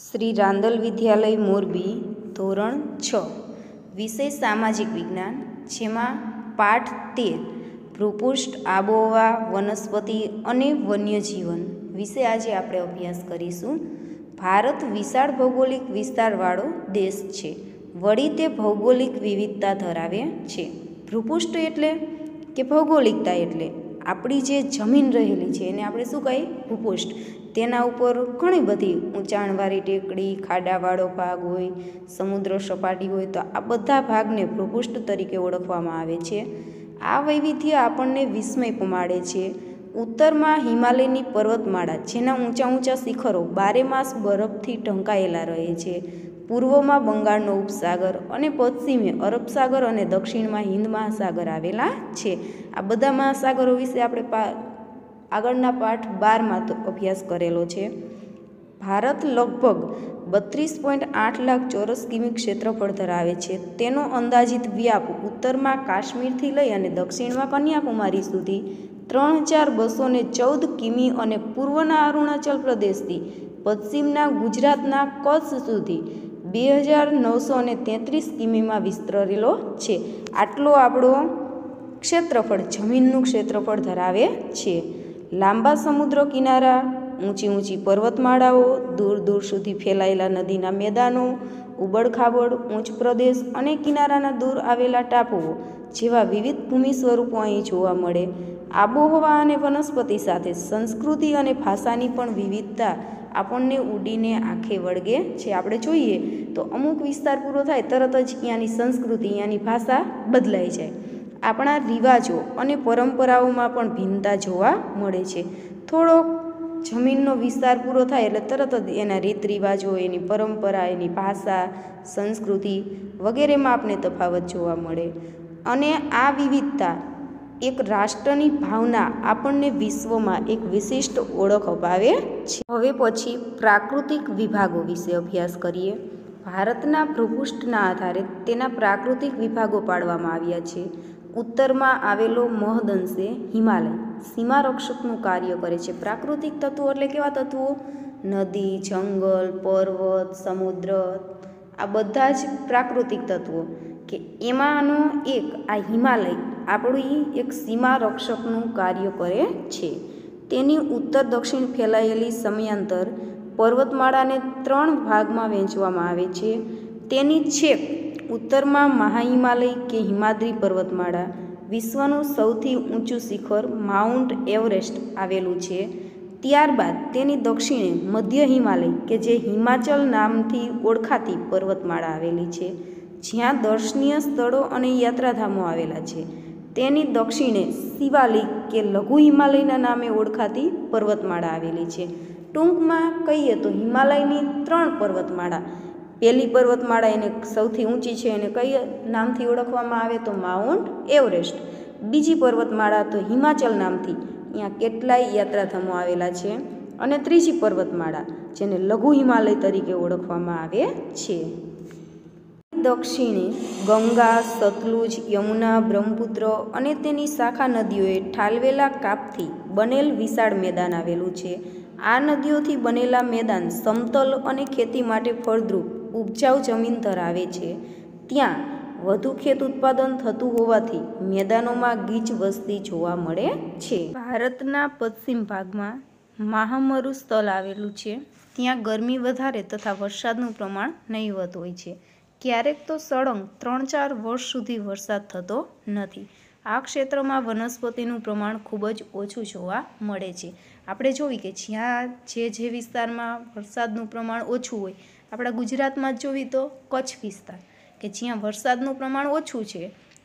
શ્રી રાંદલ વિદ્યાલય મોરબી ધોરણ છ વિષય સામાજિક વિજ્ઞાન જેમાં પાઠ તેર ભૃપુષ્ઠ આબોહવા વનસ્પતિ અને વન્યજીવન વિશે આજે આપણે અભ્યાસ કરીશું ભારત વિશાળ ભૌગોલિક વિસ્તારવાળો દેશ છે વળી તે ભૌગોલિક વિવિધતા ધરાવે છે ભૂપૃષ્ઠ એટલે કે ભૌગોલિકતા એટલે આપણી જે જમીન રહેલી છે એને આપણે શું કહીએ ભૂપૃષ્ઠ તેના ઉપર ઘણી બધી ઊંચાણવાળી ટેકડી ખાડાવાળો ભાગ હોય સમુદ્ર સપાટી હોય તો આ બધા ભાગને ભૃપુષ્ઠ તરીકે ઓળખવામાં આવે છે આ વૈવિધ્ય આપણને વિસ્મય પમાડે છે ઉત્તરમાં હિમાલયની પર્વતમાળા જેના ઊંચા ઊંચા શિખરો બારે માસ બરફથી ઢંકાયેલા રહે છે પૂર્વમાં બંગાળનો ઉપસાગર અને પશ્ચિમે અરબ સાગર અને દક્ષિણમાં હિન્દ મહાસાગર આવેલા છે આ બધા મહાસાગરો વિશે આપણે આગળના પાઠ બારમાં અભ્યાસ કરેલો છે ભારત લગભગ બત્રીસ પોઈન્ટ આઠ લાખ ચોરસ કિમી ક્ષેત્રફળ ધરાવે છે તેનો અંદાજિત વ્યાપ ઉત્તરમાં કાશ્મીરથી લઈ અને દક્ષિણમાં કન્યાકુમારી સુધી ત્રણ હજાર બસો ને ચૌદ કિમી અને પૂર્વના અરુણાચલ પ્રદેશથી પશ્ચિમના ગુજરાતના કચ્છ સુધી બે હજાર નવસો ને તેત્રીસ કિમીમાં વિસ્તરેલો છે આટલો આપણો ક્ષેત્રફળ જમીનનું ક્ષેત્રફળ ધરાવે છે લાંબા સમુદ્ર કિનારા ઊંચી ઊંચી પર્વતમાળાઓ દૂર દૂર સુધી ફેલાયેલા નદીના મેદાનો ઉબડખાબડ ઊંચ પ્રદેશ અને કિનારાના દૂર આવેલા ટાપુઓ જેવા વિવિધ ભૂમિ સ્વરૂપો અહીં જોવા મળે આબોહવા અને વનસ્પતિ સાથે સંસ્કૃતિ અને ભાષાની પણ વિવિધતા આપણને ઉડીને આંખે વળગે છે આપણે જોઈએ તો અમુક વિસ્તાર પૂરો થાય તરત જ ત્યાંની સંસ્કૃતિ ત્યાંની ભાષા બદલાઈ જાય આપણા રિવાજો અને પરંપરાઓમાં પણ ભિન્નતા જોવા મળે છે થોડો જમીનનો વિસ્તાર પૂરો થાય એટલે તરત જ એના રીત રિવાજો એની પરંપરા એની ભાષા સંસ્કૃતિ વગેરેમાં આપણે તફાવત જોવા મળે અને આ વિવિધતા એક રાષ્ટ્રની ભાવના આપણને વિશ્વમાં એક વિશિષ્ટ ઓળખ અપાવે છે હવે પછી પ્રાકૃતિક વિભાગો વિશે અભ્યાસ કરીએ ભારતના ભૃપુષ્ઠના આધારે તેના પ્રાકૃતિક વિભાગો પાડવામાં આવ્યા છે ઉત્તરમાં આવેલો મહદંશ એ હિમાલય સીમારક્ષકનું કાર્ય કરે છે પ્રાકૃતિક તત્વો એટલે કેવા તત્વો નદી જંગલ પર્વત સમુદ્ર આ બધા જ પ્રાકૃતિક તત્વો કે એમાંનો એક આ હિમાલય આપણી એક સીમારક્ષકનું કાર્ય કરે છે તેની ઉત્તર દક્ષિણ ફેલાયેલી સમયાંતર પર્વતમાળાને ત્રણ ભાગમાં વહેંચવામાં આવે છે તેની છેક ઉત્તરમાં મહાહિમાલય કે હિમાદ્રી પર્વતમાળા વિશ્વનું સૌથી ઊંચું શિખર માઉન્ટ એવરેસ્ટ આવેલું છે ત્યારબાદ તેની દક્ષિણે મધ્ય હિમાલય કે જે હિમાચલ નામથી ઓળખાતી પર્વતમાળા આવેલી છે જ્યાં દર્શનીય સ્થળો અને યાત્રાધામો આવેલા છે તેની દક્ષિણે શિવાલિક કે લઘુ હિમાલયના નામે ઓળખાતી પર્વતમાળા આવેલી છે ટૂંકમાં કહીએ તો હિમાલયની ત્રણ પર્વતમાળા પહેલી પર્વતમાળા એને સૌથી ઊંચી છે એને કઈ નામથી ઓળખવામાં આવે તો માઉન્ટ એવરેસ્ટ બીજી પર્વતમાળા તો હિમાચલ નામથી અહીંયા કેટલાય યાત્રાધામો આવેલા છે અને ત્રીજી પર્વતમાળા જેને લઘુ હિમાલય તરીકે ઓળખવામાં આવે છે દક્ષિણે ગંગા સતલુજ યમુના બ્રહ્મપુત્ર અને તેની શાખા નદીઓએ ઠાલવેલા કાપથી બનેલ વિશાળ મેદાન આવેલું છે આ નદીઓથી બનેલા મેદાન સમતલ અને ખેતી માટે ફળદ્રુપ ઉપજાઉ જમીન ધરાવે છે ત્યાં વધુ ખેત ઉત્પાદન થતું હોવાથી મેદાનોમાં ગીચ વસ્તી જોવા મળે છે ભારતના પશ્ચિમ ભાગમાં મહામરુ સ્થળ આવેલું છે ત્યાં ગરમી વધારે તથા વરસાદનું પ્રમાણ નહીવત હોય છે ક્યારેક તો સળંગ ત્રણ ચાર વર્ષ સુધી વરસાદ થતો નથી આ ક્ષેત્રમાં વનસ્પતિનું પ્રમાણ ખૂબ જ ઓછું જોવા મળે છે આપણે જોઈ કે જ્યાં જે જે વિસ્તારમાં વરસાદનું પ્રમાણ ઓછું હોય આપણા ગુજરાતમાં જોવી તો કચ્છ વિસ્તાર કે જ્યાં વરસાદનું પ્રમાણ ઓછું છે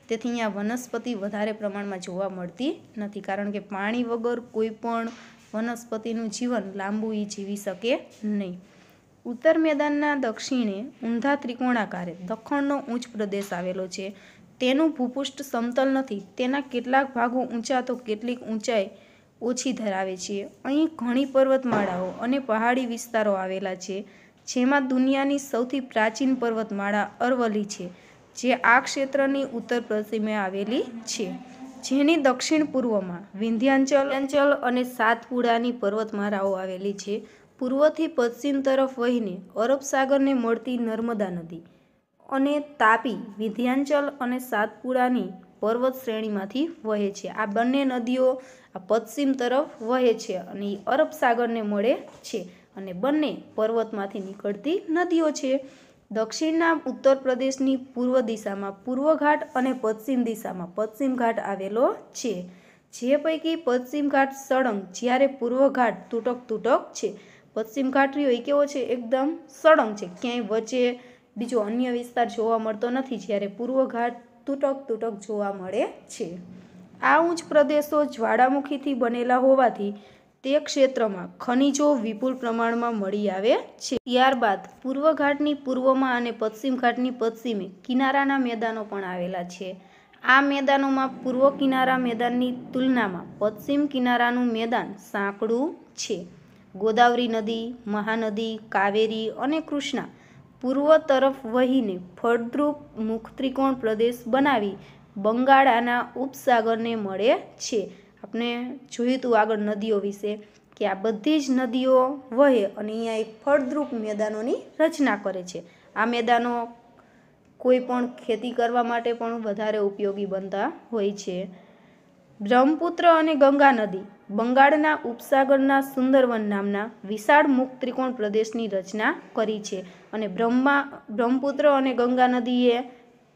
તેથી અહીંયા વનસ્પતિ વધારે પ્રમાણમાં જોવા મળતી નથી કારણ કે પાણી વગર કોઈ પણ વનસ્પતિનું જીવન લાંબુ એ જીવી શકે નહીં ઉત્તર મેદાનના દક્ષિણે ઊંધા ત્રિકોણાકારે દખણનો ઊંચ પ્રદેશ આવેલો છે તેનું ભૂપૃષ્ઠ સમતલ નથી તેના કેટલાક ભાગો ઊંચા તો કેટલીક ઊંચાઈ ઓછી ધરાવે છે અહીં ઘણી પર્વતમાળાઓ અને પહાડી વિસ્તારો આવેલા છે જેમાં દુનિયાની સૌથી પ્રાચીન પર્વતમાળા અરવલ્લી છે જે આ ક્ષેત્રની ઉત્તર પશ્ચિમે આવેલી છે જેની દક્ષિણ પૂર્વમાં વિંધ્યાંચલ અને સાતપુડાની પર્વતમાળાઓ આવેલી છે પૂર્વથી પશ્ચિમ તરફ વહીને અરબ સાગરને મળતી નર્મદા નદી અને તાપી વિંધ્યાંચલ અને સાતપુડાની પર્વત શ્રેણીમાંથી વહે છે આ બંને નદીઓ પશ્ચિમ તરફ વહે છે અને અરબ સાગરને મળે છે અને બંને પર્વતમાંથી નીકળતી નદીઓ છે દક્ષિણના ઉત્તર પ્રદેશની પૂર્વ દિશામાં પૂર્વ ઘાટ અને પશ્ચિમ દિશામાં પશ્ચિમ ઘાટ આવેલો છે જે પૈકી પશ્ચિમ ઘાટ સળંગ જ્યારે પૂર્વ ઘાટ તૂટક તૂટક છે પશ્ચિમ ઘાટ રહ્યો એ કેવો છે એકદમ સળંગ છે ક્યાંય વચ્ચે બીજો અન્ય વિસ્તાર જોવા મળતો નથી જ્યારે પૂર્વ ઘાટ તૂટક તૂટક જોવા મળે છે આ ઉચ્ચ પ્રદેશો જ્વાળામુખીથી બનેલા હોવાથી તે ક્ષેત્રમાં ખનિજો વિપુલ પ્રમાણમાં મળી આવે છે ત્યારબાદ પૂર્વ ઘાટની પૂર્વમાં અને પશ્ચિમ ઘાટની પશ્ચિમે કિનારાના મેદાનો પણ આવેલા છે આ મેદાનોમાં પૂર્વ કિનારા મેદાનની તુલનામાં પશ્ચિમ કિનારાનું મેદાન સાંકડું છે ગોદાવરી નદી મહાનદી કાવેરી અને કૃષ્ણા પૂર્વ તરફ વહીને ફળદ્રુપ મુખ ત્રિકોણ પ્રદેશ બનાવી બંગાળાના ઉપસાગરને મળે છે આપણે જોયું હતું આગળ નદીઓ વિશે કે આ બધી જ નદીઓ વહે અને અહીંયા એક ફળદ્રુપ મેદાનોની રચના કરે છે આ મેદાનો કોઈ પણ ખેતી કરવા માટે પણ વધારે ઉપયોગી બનતા હોય છે બ્રહ્મપુત્ર અને ગંગા નદી બંગાળના ઉપસાગરના સુંદરવન નામના વિશાળ મુક્ત ત્રિકોણ પ્રદેશની રચના કરી છે અને બ્રહ્મા બ્રહ્મપુત્ર અને ગંગા નદીએ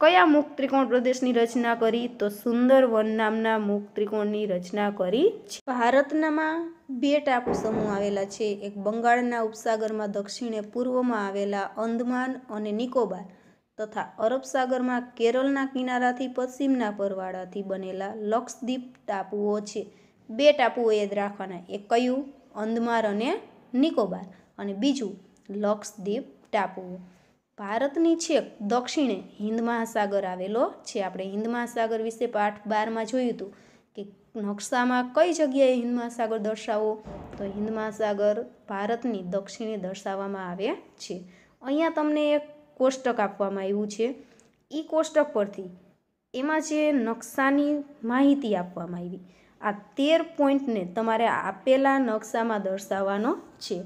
કયા મુખ ત્રિકોણ પ્રદેશની રચના કરી તો સુંદર વન નામના મુખ ત્રિકોણની રચના કરી છે ભારતનામાં બે ટાપુ સમૂહ આવેલા છે એક બંગાળના ઉપસાગરમાં દક્ષિણે પૂર્વમાં આવેલા અંદમાન અને નિકોબાર તથા અરબ સાગરમાં કેરળના કિનારાથી પશ્ચિમના પરવાળાથી બનેલા લક્ષદ્વીપ ટાપુઓ છે બે ટાપુઓ યાદ રાખવાના એક કયું અંદમાર અને નિકોબાર અને બીજું લક્ષદ્વીપ ટાપુઓ ભારતની છેક દક્ષિણે હિન્દ મહાસાગર આવેલો છે આપણે હિન્દ મહાસાગર વિશે પાઠ બારમાં જોયું હતું કે નકશામાં કઈ જગ્યાએ હિન્દ મહાસાગર દર્શાવો તો હિન્દ મહાસાગર ભારતની દક્ષિણે દર્શાવવામાં આવે છે અહીંયા તમને એક કોષ્ટક આપવામાં આવ્યું છે એ કોષ્ટક પરથી એમાં જે નકશાની માહિતી આપવામાં આવી આ તેર પોઈન્ટને તમારે આપેલા નકશામાં દર્શાવવાનો છે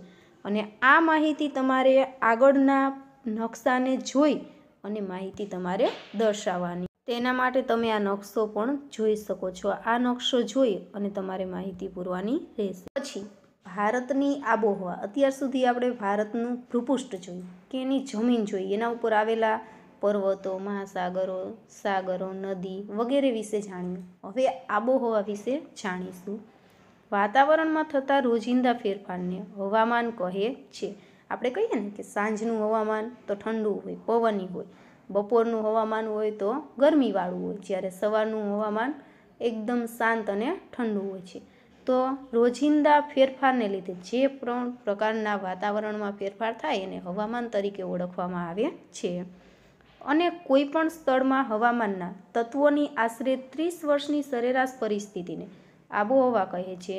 અને આ માહિતી તમારે આગળના નકશાને જોઈ અને માહિતી તમારે દર્શાવવાની તેના માટે તમે આ નકશો પણ જોઈ શકો છો આ નકશો જોઈ અને તમારે માહિતી પૂરવાની રહેશે પછી ભારતની આબોહવા અત્યાર સુધી આપણે ભારતનું ભૂપૃષ્ઠ જોયું કે એની જમીન જોઈ એના ઉપર આવેલા પર્વતો મહાસાગરો સાગરો નદી વગેરે વિશે જાણ્યું હવે આબોહવા વિશે જાણીશું વાતાવરણમાં થતા રોજિંદા ફેરફારને હવામાન કહે છે આપણે કહીએ ને કે સાંજનું હવામાન તો ઠંડુ હોય પવની હોય બપોરનું હવામાન હોય તો ગરમીવાળું હોય જ્યારે સવારનું હવામાન એકદમ શાંત અને ઠંડુ હોય છે તો રોજિંદા ફેરફારને લીધે જે પણ પ્રકારના વાતાવરણમાં ફેરફાર થાય એને હવામાન તરીકે ઓળખવામાં આવે છે અને કોઈપણ સ્થળમાં હવામાનના તત્વોની આશરે ત્રીસ વર્ષની સરેરાશ પરિસ્થિતિને આબોહવા કહે છે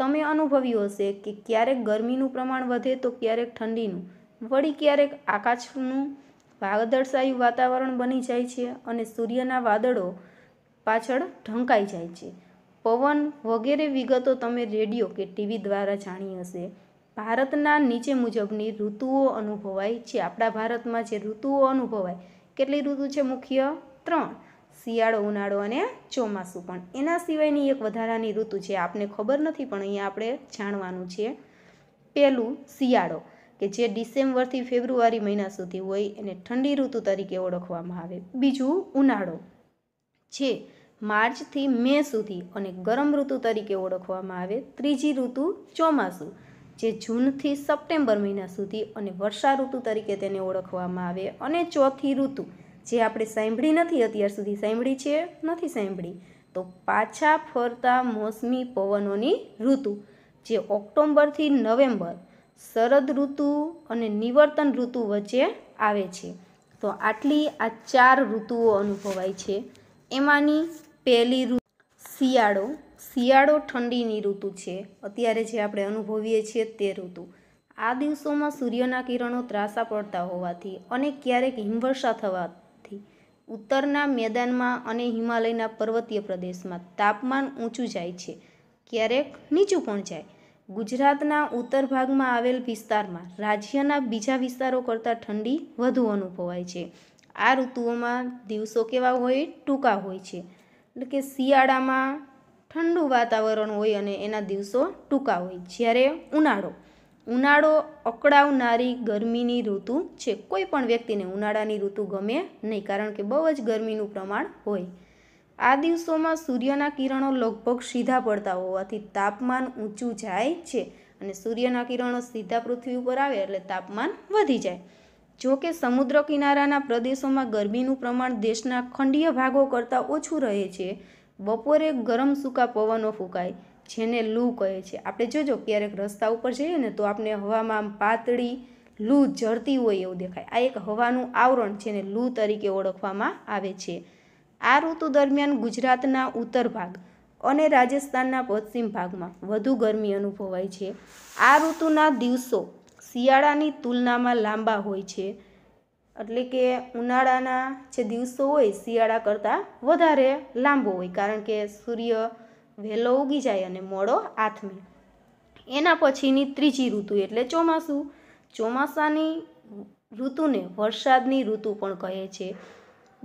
તમે અનુભવ્યું હશે કે ક્યારેક ગરમીનું પ્રમાણ વધે તો ક્યારેક ઠંડીનું વળી ક્યારેક આકાશનું વાદળશાયું વાતાવરણ બની જાય છે અને સૂર્યના વાદળો પાછળ ઢંકાઈ જાય છે પવન વગેરે વિગતો તમે રેડિયો કે ટીવી દ્વારા જાણી હશે ભારતના નીચે મુજબની ઋતુઓ અનુભવાય છે આપણા ભારતમાં જે ઋતુઓ અનુભવાય કેટલી ઋતુ છે મુખ્ય ત્રણ શિયાળો ઉનાળો અને ચોમાસું પણ એના સિવાયની એક વધારાની ઋતુ છે આપને ખબર નથી પણ અહીંયા આપણે જાણવાનું છે પહેલું શિયાળો કે જે ડિસેમ્બરથી ફેબ્રુઆરી મહિના સુધી હોય એને ઠંડી ઋતુ તરીકે ઓળખવામાં આવે બીજું ઉનાળો જે માર્ચથી મે સુધી અને ગરમ ઋતુ તરીકે ઓળખવામાં આવે ત્રીજી ઋતુ ચોમાસું જે જૂનથી સપ્ટેમ્બર મહિના સુધી અને વર્ષા ઋતુ તરીકે તેને ઓળખવામાં આવે અને ચોથી ઋતુ જે આપણે સાંભળી નથી અત્યાર સુધી સાંભળી છે નથી સાંભળી તો પાછા ફરતા મોસમી પવનોની ઋતુ જે ઓક્ટોમ્બરથી નવેમ્બર શરદ ઋતુ અને નિવર્તન ઋતુ વચ્ચે આવે છે તો આટલી આ ચાર ઋતુઓ અનુભવાય છે એમાંની પહેલી ઋતુ શિયાળો શિયાળો ઠંડીની ઋતુ છે અત્યારે જે આપણે અનુભવીએ છીએ તે ઋતુ આ દિવસોમાં સૂર્યના કિરણો ત્રાસા પડતા હોવાથી અને ક્યારેક હિમવર્ષા થવા ઉત્તરના મેદાનમાં અને હિમાલયના પર્વતીય પ્રદેશમાં તાપમાન ઊંચું જાય છે ક્યારેક નીચું પણ જાય ગુજરાતના ઉત્તર ભાગમાં આવેલ વિસ્તારમાં રાજ્યના બીજા વિસ્તારો કરતાં ઠંડી વધુ અનુભવાય છે આ ઋતુઓમાં દિવસો કેવા હોય ટૂંકા હોય છે એટલે કે શિયાળામાં ઠંડુ વાતાવરણ હોય અને એના દિવસો ટૂંકા હોય જ્યારે ઉનાળો ઉનાળો અકળાવનારી ગરમીની ઋતુ છે કોઈ પણ વ્યક્તિને ઉનાળાની ઋતુ ગમે નહીં કારણ કે બહુ જ ગરમીનું પ્રમાણ હોય આ દિવસોમાં સૂર્યના કિરણો લગભગ સીધા પડતા હોવાથી તાપમાન ઊંચું જાય છે અને સૂર્યના કિરણો સીધા પૃથ્વી ઉપર આવે એટલે તાપમાન વધી જાય જો કે સમુદ્ર કિનારાના પ્રદેશોમાં ગરમીનું પ્રમાણ દેશના ખંડીય ભાગો કરતાં ઓછું રહે છે બપોરે ગરમ સૂકા પવનો ફૂંકાય જેને લૂ કહે છે આપણે જોજો ક્યારેક રસ્તા ઉપર જઈએ ને તો આપણે હવામાં પાતળી લૂ જરતી હોય એવું દેખાય આ એક હવાનું આવરણ જેને લૂ તરીકે ઓળખવામાં આવે છે આ ઋતુ દરમિયાન ગુજરાતના ઉત્તર ભાગ અને રાજસ્થાનના પશ્ચિમ ભાગમાં વધુ ગરમી અનુભવાય છે આ ઋતુના દિવસો શિયાળાની તુલનામાં લાંબા હોય છે એટલે કે ઉનાળાના જે દિવસો હોય શિયાળા કરતાં વધારે લાંબો હોય કારણ કે સૂર્ય વહેલો ઉગી જાય અને મોડો આથમે એના પછીની ત્રીજી ઋતુ એટલે ચોમાસું ચોમાસાની ઋતુને વરસાદની ઋતુ પણ કહે છે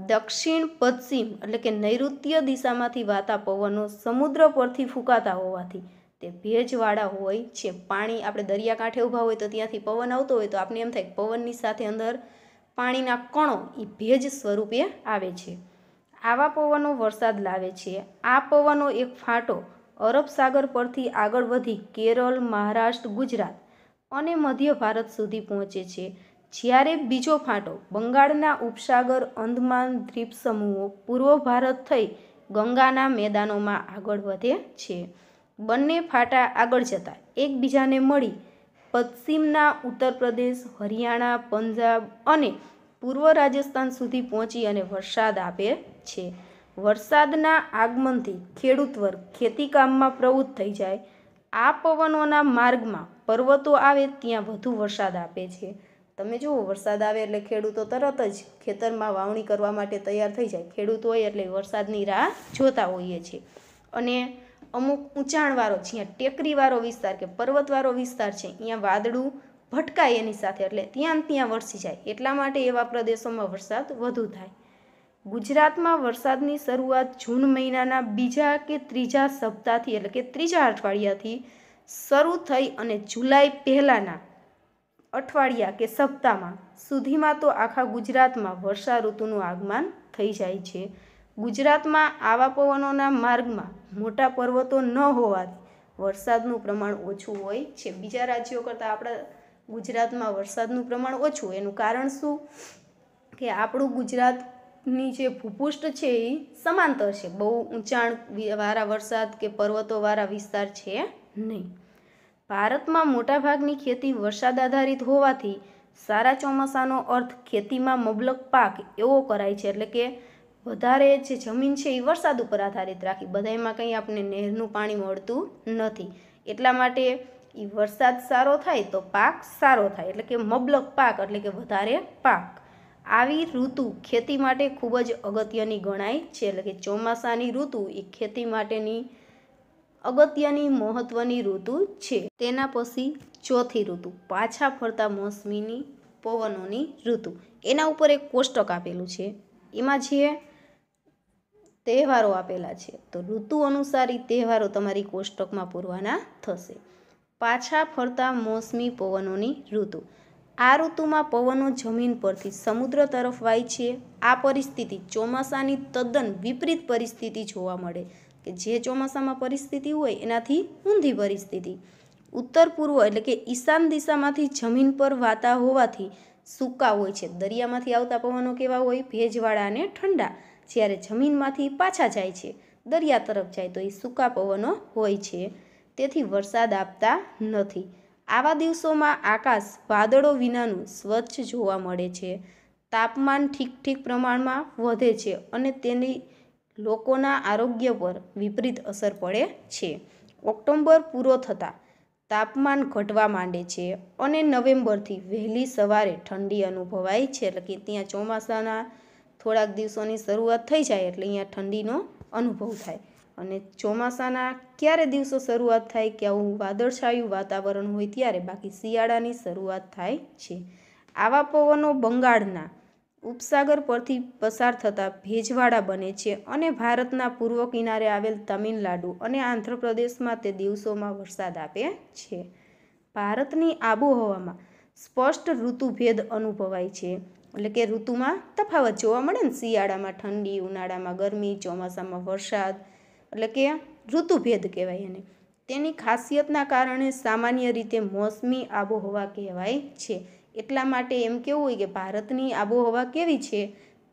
દક્ષિણ પશ્ચિમ એટલે કે નૈઋત્ય દિશામાંથી વાતા પવનો સમુદ્ર પરથી ફૂંકાતા હોવાથી તે ભેજવાળા હોય છે પાણી આપણે દરિયાકાંઠે ઊભા હોય તો ત્યાંથી પવન આવતો હોય તો આપણે એમ થાય પવનની સાથે અંદર પાણીના કણો એ ભેજ સ્વરૂપે આવે છે આવા પવનો વરસાદ લાવે છે આ પવનો એક ફાંટો અરબ સાગર પરથી આગળ વધી કેરળ મહારાષ્ટ્ર ગુજરાત અને મધ્ય ભારત સુધી પહોંચે છે જ્યારે બીજો ફાંટો બંગાળના ઉપસાગર અંદમાન દ્વીપ સમૂહો પૂર્વ ભારત થઈ ગંગાના મેદાનોમાં આગળ વધે છે બંને ફાટા આગળ જતા એકબીજાને મળી પશ્ચિમના ઉત્તર પ્રદેશ હરિયાણા પંજાબ અને પૂર્વ રાજસ્થાન સુધી પહોંચી અને વરસાદ આપે છે વરસાદના આગમનથી ખેડૂત વર્ગ ખેતીકામમાં પ્રવૃત્ત થઈ જાય આ પવનોના માર્ગમાં પર્વતો આવે ત્યાં વધુ વરસાદ આપે છે તમે જુઓ વરસાદ આવે એટલે ખેડૂતો તરત જ ખેતરમાં વાવણી કરવા માટે તૈયાર થઈ જાય ખેડૂત હોય એટલે વરસાદની રાહ જોતા હોઈએ છીએ અને અમુક ઊંચાણવાળો જ્યાં ટેકરીવાળો વિસ્તાર કે પર્વતવાળો વિસ્તાર છે અહીંયા વાદળું ભટકાય એની સાથે એટલે ત્યાં ત્યાં વરસી જાય એટલા માટે એવા પ્રદેશોમાં વરસાદ વધુ થાય ગુજરાતમાં વરસાદની શરૂઆત જૂન મહિનાના બીજા કે ત્રીજા સપ્તાહથી એટલે કે ત્રીજા અઠવાડિયાથી શરૂ થઈ અને જુલાઈ પહેલાંના અઠવાડિયા કે સપ્તાહમાં સુધીમાં તો આખા ગુજરાતમાં વર્ષા ઋતુનું આગમન થઈ જાય છે ગુજરાતમાં આવા પવનોના માર્ગમાં મોટા પર્વતો ન હોવાથી વરસાદનું પ્રમાણ ઓછું હોય છે બીજા રાજ્યો કરતાં આપણા ગુજરાતમાં વરસાદનું પ્રમાણ ઓછું એનું કારણ શું કે આપણું ગુજરાત ની જે ભૂપૃષ્ઠ છે એ સમાંતર છે બહુ ઊંચાણ વાળા વરસાદ કે પર્વતોવાળા વિસ્તાર છે નહીં ભારતમાં મોટાભાગની ખેતી વરસાદ આધારિત હોવાથી સારા ચોમાસાનો અર્થ ખેતીમાં મબલક પાક એવો કરાય છે એટલે કે વધારે જે જમીન છે એ વરસાદ ઉપર આધારિત રાખી બધામાં કંઈ આપણે નહેરનું પાણી મળતું નથી એટલા માટે એ વરસાદ સારો થાય તો પાક સારો થાય એટલે કે મબલક પાક એટલે કે વધારે પાક આવી ઋતુ ખેતી માટે ખૂબ જ અગત્યની ગણાય છે એટલે કે ચોમાસાની ઋતુ એ ખેતી માટેની અગત્યની મહત્ત્વની ઋતુ છે તેના પછી ચોથી ઋતુ પાછા ફરતા મોસમીની પવનોની ઋતુ એના ઉપર એક કોષ્ટક આપેલું છે એમાં જે તહેવારો આપેલા છે તો ઋતુ અનુસાર એ તહેવારો તમારી કોષ્ટકમાં પૂરવાના થશે પાછા ફરતા મોસમી પવનોની ઋતુ આ ઋતુમાં પવનો જમીન પરથી સમુદ્ર તરફ વાય છે આ પરિસ્થિતિ ચોમાસાની તદ્દન વિપરીત પરિસ્થિતિ જોવા મળે કે જે ચોમાસામાં પરિસ્થિતિ હોય એનાથી ઊંધી પરિસ્થિતિ ઉત્તર પૂર્વ એટલે કે ઈશાન દિશામાંથી જમીન પર વાતા હોવાથી સૂકા હોય છે દરિયામાંથી આવતા પવનો કેવા હોય ભેજવાળા અને ઠંડા જ્યારે જમીનમાંથી પાછા જાય છે દરિયા તરફ જાય તો એ સૂકા પવનો હોય છે તેથી વરસાદ આપતા નથી આવા દિવસોમાં આકાશ વાદળો વિનાનું સ્વચ્છ જોવા મળે છે તાપમાન ઠીક ઠીક પ્રમાણમાં વધે છે અને તેની લોકોના આરોગ્ય પર વિપરીત અસર પડે છે ઓક્ટોમ્બર પૂરો થતાં તાપમાન ઘટવા માંડે છે અને નવેમ્બરથી વહેલી સવારે ઠંડી અનુભવાય છે એટલે કે ત્યાં ચોમાસાના થોડાક દિવસોની શરૂઆત થઈ જાય એટલે અહીંયા ઠંડીનો અનુભવ થાય અને ચોમાસાના ક્યારે દિવસો શરૂઆત થાય કે આવું વાદળછાયું વાતાવરણ હોય ત્યારે બાકી શિયાળાની શરૂઆત થાય છે આવા પવનો બંગાળના ઉપસાગર પરથી પસાર થતા ભેજવાળા બને છે અને ભારતના પૂર્વ કિનારે આવેલ તમિલનાડુ અને આંધ્રપ્રદેશમાં તે દિવસોમાં વરસાદ આપે છે ભારતની આબોહવામાં સ્પષ્ટ ઋતુભેદ અનુભવાય છે એટલે કે ઋતુમાં તફાવત જોવા મળે ને શિયાળામાં ઠંડી ઉનાળામાં ગરમી ચોમાસામાં વરસાદ એટલે કે ઋતુભેદ કહેવાય એને તેની ખાસિયતના કારણે સામાન્ય રીતે મોસમી આબોહવા કહેવાય છે એટલા માટે એમ કેવું હોય કે ભારતની આબોહવા કેવી છે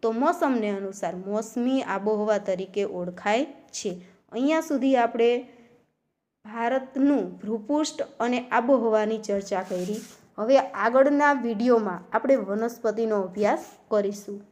તો મોસમને અનુસાર મોસમી આબોહવા તરીકે ઓળખાય છે અહીંયા સુધી આપણે ભારતનું ભૂપૃષ્ઠ અને આબોહવાની ચર્ચા કરી હવે આગળના વિડીયોમાં આપણે વનસ્પતિનો અભ્યાસ કરીશું